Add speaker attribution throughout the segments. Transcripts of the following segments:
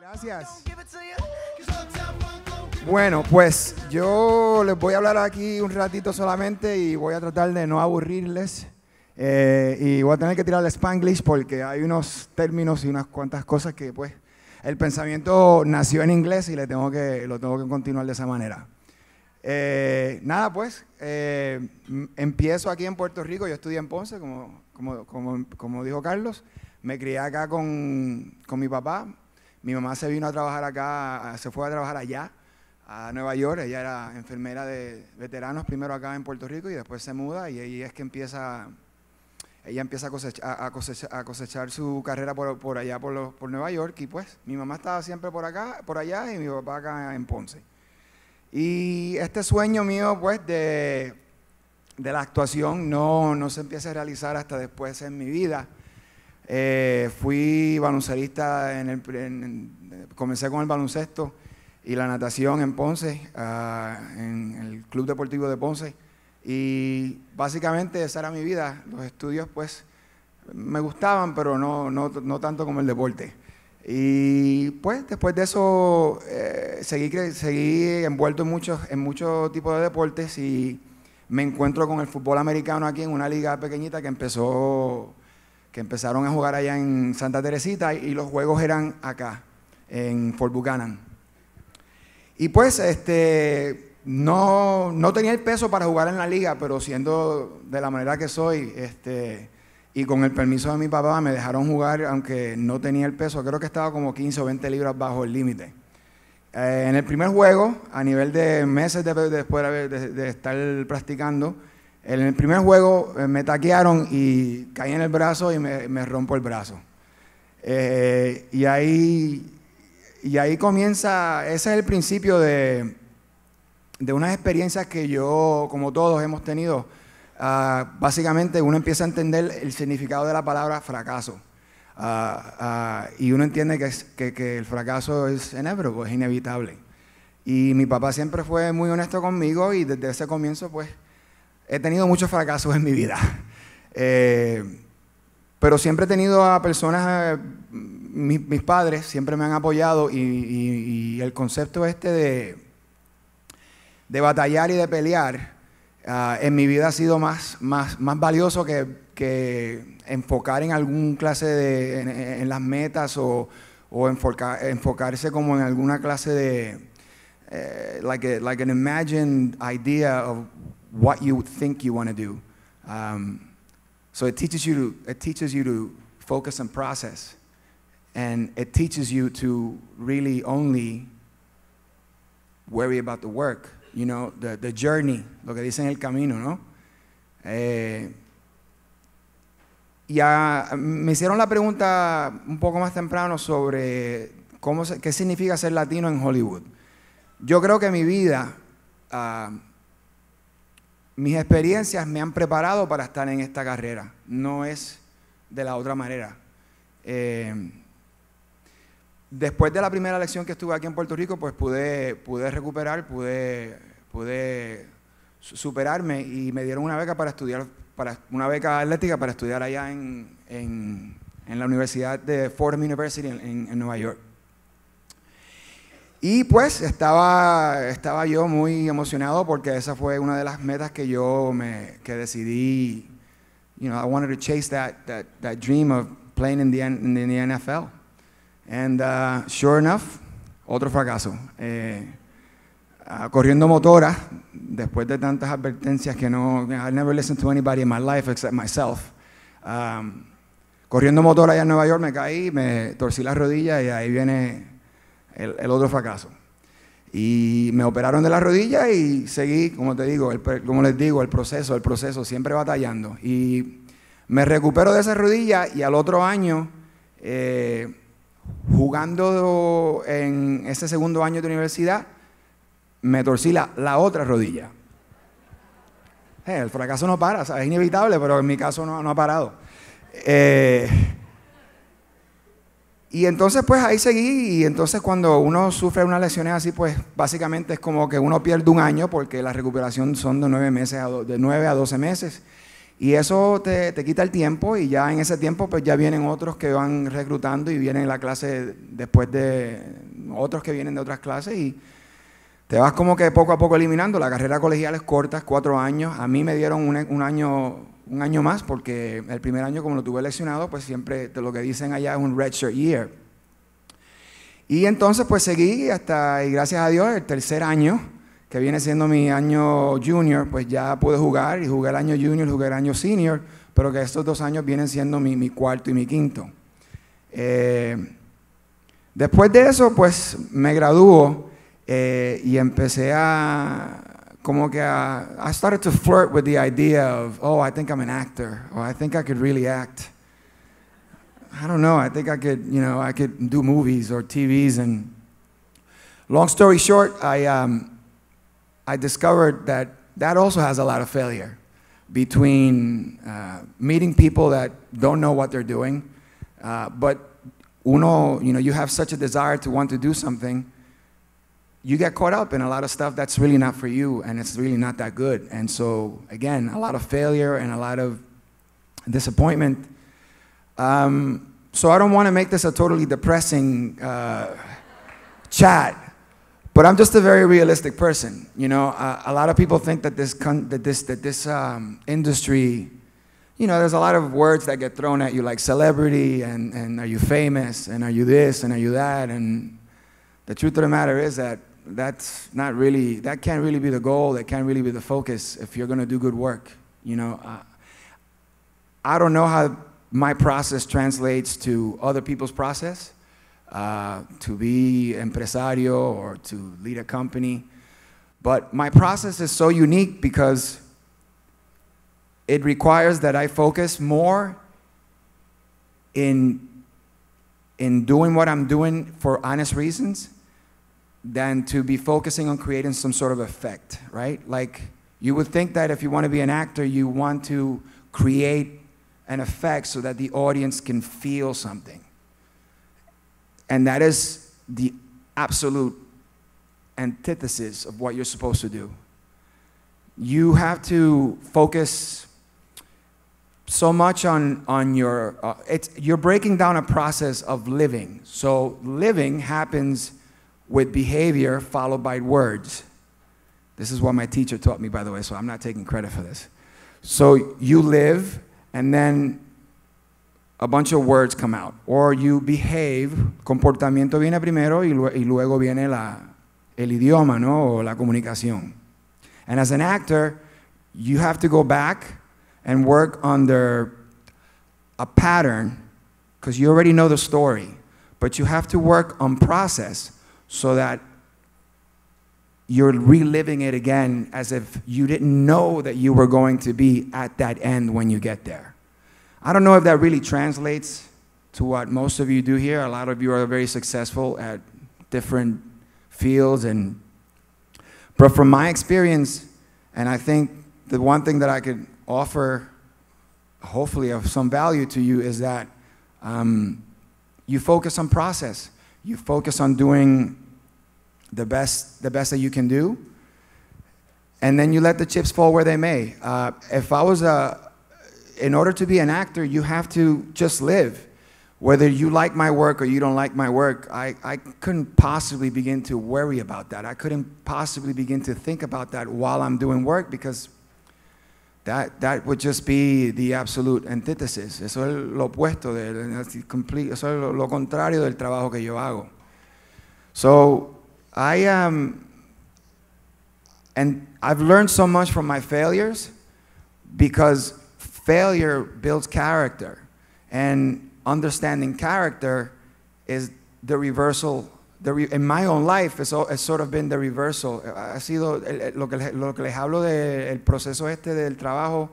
Speaker 1: Gracias. Bueno, pues yo les voy a hablar aquí un ratito solamente y voy a tratar de no aburrirles. Eh, y voy a tener que tirar el spanglish porque hay unos términos y unas cuantas cosas que pues el pensamiento nació en inglés y le tengo que, lo tengo que continuar de esa manera. Eh, nada, pues eh, empiezo aquí en Puerto Rico, yo estudié en Ponce, como, como, como, como dijo Carlos. Me crié acá con, mi papá. Mi mamá se vino a trabajar acá, se fue a trabajar allá, a Nueva York. Ella era enfermera de veteranos, primero acá en Puerto Rico y después se muda y ahí es que empieza ella empieza a cosechar, a cosechar, su carrera por, allá, por, Nueva York, y pues mi mamá estaba siempre por acá, por allá, y mi papá acá en Ponce. Y este sueño mío, pues, de, la actuación no, no se empieza a realizar hasta después en mi vida. Eh, fui baloncelista, en el, comencé con el baloncesto y la natación en Ponce, ah, en el Club Deportivo de Ponce. Y básicamente esa era mi vida. Los estudios pues me gustaban, pero no, no, no tanto como el deporte. Y pues después de eso eh, seguí, seguí, envuelto en muchos, en muchos tipos de deportes y me encuentro con el fútbol americano aquí en una liga pequeñita que empezó que empezaron a jugar allá en Santa Teresita y los juegos eran acá, en Fort Buchanan. Y pues este, no, tenía el peso para jugar en la liga, pero siendo de la manera que soy, este, y con el permiso de mi papá me dejaron jugar, aunque no tenía el peso, creo que estaba como 15 o 20 libras bajo el límite. Eh, en el primer juego, a nivel de meses después de estar practicando, en el primer juego eh, me taquearon y caí en el brazo y me, rompo el brazo. Eh, y, ahí, y ahí comienza, ese es el principio de, de unas experiencias que yo, como todos, hemos tenido. Ah, básicamente uno empieza a entender el significado de la palabra fracaso. Ah, ah, y uno entiende que, que, el fracaso es pues, es inevitable. Y mi papá siempre fue muy honesto conmigo y desde ese comienzo pues he tenido muchos fracasos en mi vida. Eh, pero siempre he tenido a personas, eh, mis, padres siempre me han apoyado y, el concepto este de, de, batallar y de pelear ah, en mi vida ha sido más, más, más valioso que, enfocar en algún clase de, en, las metas o, o enfocarse como en alguna clase de Uh, like, a, like an imagined idea of what you think you want to do. Um, so it teaches, you to, it teaches you to focus on process. And it teaches you to really only worry about the work, you know, the, the journey, lo que dicen el camino, ¿no? Eh, ya me hicieron la pregunta un poco más temprano sobre cómo, qué significa ser latino en Hollywood. Yo creo que mi vida, ah, mis experiencias me han preparado para estar en esta carrera. No es de la otra manera. Eh, después de la primera lección que estuve aquí en Puerto Rico, pues pude, pude recuperar, pude, pude superarme y me dieron una beca para estudiar, para, una beca atlética para estudiar allá en, la Universidad de Fordham University en Nueva York. Y pues estaba, estaba yo muy emocionado porque esa fue una de las metas que yo me, que decidí, you know, I wanted to chase that, that, that dream of playing in the, in the NFL. And uh, sure enough, otro fracaso. Eh, ah, corriendo motora, después de tantas advertencias que no, I never listened to anybody in my life except myself. Um, corriendo motora allá en Nueva York me caí, me torcí la rodilla y ahí viene el, otro fracaso. Y me operaron de la rodilla y seguí, como te digo, el, como les digo, el proceso, el proceso, siempre batallando. Y me recupero de esa rodilla y al otro año, eh, jugando en ese segundo año de universidad, me torcí la, otra rodilla. Eh, el fracaso no para, es inevitable, pero en mi caso no, no ha parado. Eh, y entonces pues ahí seguí y entonces cuando uno sufre unas lesiones así pues básicamente es como que uno pierde un año porque la recuperación son de nueve, meses a doce de nueve a 12 meses. Y eso te, quita el tiempo y ya en ese tiempo pues ya vienen otros que van reclutando y vienen la clase después de otros que vienen de otras clases y te vas como que poco a poco eliminando. La carrera colegial es corta, cuatro años. A mí me dieron un, un año un año más, porque el primer año, como lo tuve lesionado, pues siempre lo que dicen allá es un redshirt year. Y entonces, pues seguí hasta, y gracias a Dios, el tercer año, que viene siendo mi año junior, pues ya pude jugar, y jugué el año junior, jugué el año senior, pero que estos dos años vienen siendo mi, cuarto y mi quinto. Eh, después de eso, pues me graduó eh, y empecé a, como que uh, I started to flirt with the idea of, oh, I think I'm an actor, or I think I could really act. I don't know. I think I could, you know, I could do movies or TVs. And long story short, I, um, I discovered that that also has a lot of failure between uh, meeting people that don't know what they're doing, uh, but uno, you know, you have such a desire to want to do something, you get caught up in a lot of stuff that's really not for you and it's really not that good. And so, again, a lot of failure and a lot of disappointment. Um, so, I don't want to make this a totally depressing uh, chat, but I'm just a very realistic person. You know, uh, a lot of people think that this, that this, that this um, industry, you know, there's a lot of words that get thrown at you, like celebrity and, and are you famous and are you this and are you that. And the truth of the matter is that that's not really, that can't really be the goal. That can't really be the focus if you're going to do good work. You know, uh, I don't know how my process translates to other people's process. Uh, to be empresario or to lead a company. But my process is so unique because it requires that I focus more in, in doing what I'm doing for honest reasons than to be focusing on creating some sort of effect, right? Like you would think that if you want to be an actor, you want to create an effect so that the audience can feel something. And that is the absolute antithesis of what you're supposed to do. You have to focus so much on, on your, uh, it's, you're breaking down a process of living. So living happens with behavior followed by words. This is what my teacher taught me, by the way, so I'm not taking credit for this. So you live, and then a bunch of words come out. Or you behave, comportamiento viene primero y, luego viene la, el idioma, ¿no? O la comunicación. And as an actor, you have to go back and work under a pattern because you already know the story, but you have to work on process so that you're reliving it again as if you didn't know that you were going to be at that end when you get there. I don't know if that really translates to what most of you do here. A lot of you are very successful at different fields and but from my experience and I think the one thing that I could offer hopefully of some value to you is that um, you focus on process. You focus on doing the best, the best that you can do. And then you let the chips fall where they may. Uh, if I was a, in order to be an actor, you have to just live. Whether you like my work or you don't like my work, I, I couldn't possibly begin to worry about that. I couldn't possibly begin to think about that while I'm doing work because that, that would just be the absolute antithesis. Eso es lo opuesto, de, complete, eso es lo, lo contrario del trabajo que yo hago. So I am, um, and I've learned so much from my failures because failure builds character. And understanding character is the reversal. The re my own life, it's, it's, sort of been the reversal. Ha sido el, lo, que, lo que les hablo del proceso este del trabajo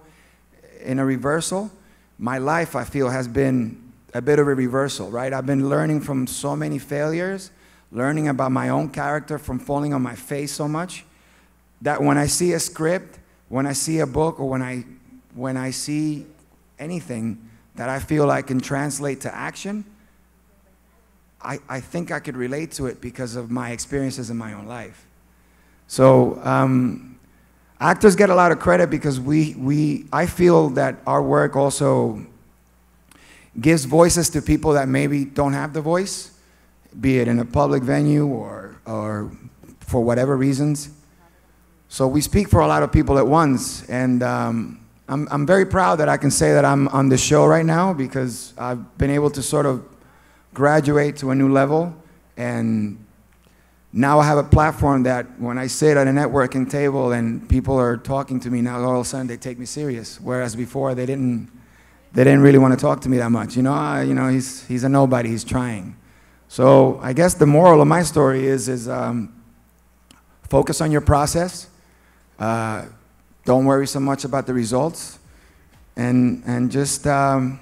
Speaker 1: in eh, a reversal. My life, I feel, has been a bit of a reversal, right? I've been learning from so many failures learning about my own character from falling on my face so much that when I see a script, when I see a book, or when I, when I see anything that I feel I can translate to action, I, I think I could relate to it because of my experiences in my own life. So um, actors get a lot of credit because we, we, I feel that our work also gives voices to people that maybe don't have the voice be it in a public venue or, or for whatever reasons. So we speak for a lot of people at once. And um, I'm, I'm very proud that I can say that I'm on this show right now because I've been able to sort of graduate to a new level. And now I have a platform that when I sit at a networking table and people are talking to me, now all of a sudden they take me serious. Whereas before they didn't, they didn't really want to talk to me that much. You know, I, you know he's, he's a nobody, he's trying. So I guess the moral of my story is, is um, focus on your process. Uh, don't worry so much about the results. And, and just um,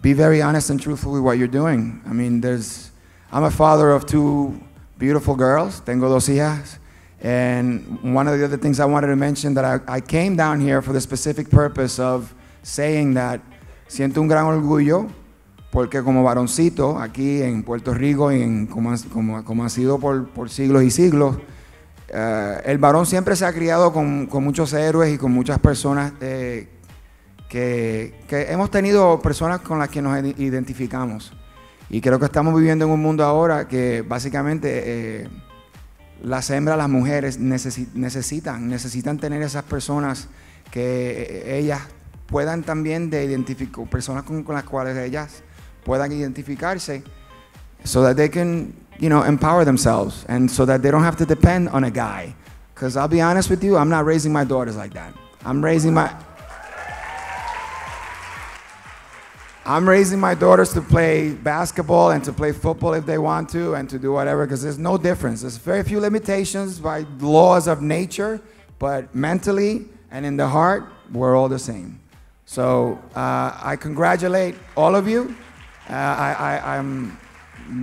Speaker 1: be very honest and truthful with what you're doing. I mean, there's, I'm a father of two beautiful girls. Tengo dos hijas. And one of the other things I wanted to mention that I, I came down here for the specific purpose of saying that siento un gran orgullo porque como varoncito aquí en Puerto Rico, en, como, ha sido por, siglos y siglos, eh, el varón siempre se ha criado con, muchos héroes y con muchas personas eh, que, hemos tenido personas con las que nos identificamos. Y creo que estamos viviendo en un mundo ahora que básicamente eh, las hembras, las mujeres necesitan, necesitan tener esas personas que ellas puedan también de identificar, personas con las cuales ellas puedan identificarse so that they can, you know, empower themselves and so that they don't have to depend on a guy. Because I'll be honest with you, I'm not raising my daughters like that. I'm raising my. I'm raising my daughters to play basketball and to play football if they want to and to do whatever because there's no difference. There's very few limitations by laws of nature, but mentally and in the heart, we're all the same. So uh, I congratulate all of you. Uh, I, I, am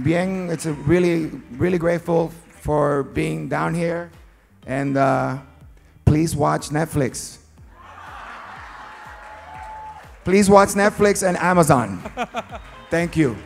Speaker 1: being, it's really, really grateful for being down here. And uh, please watch Netflix. Please watch Netflix and Amazon. Thank you.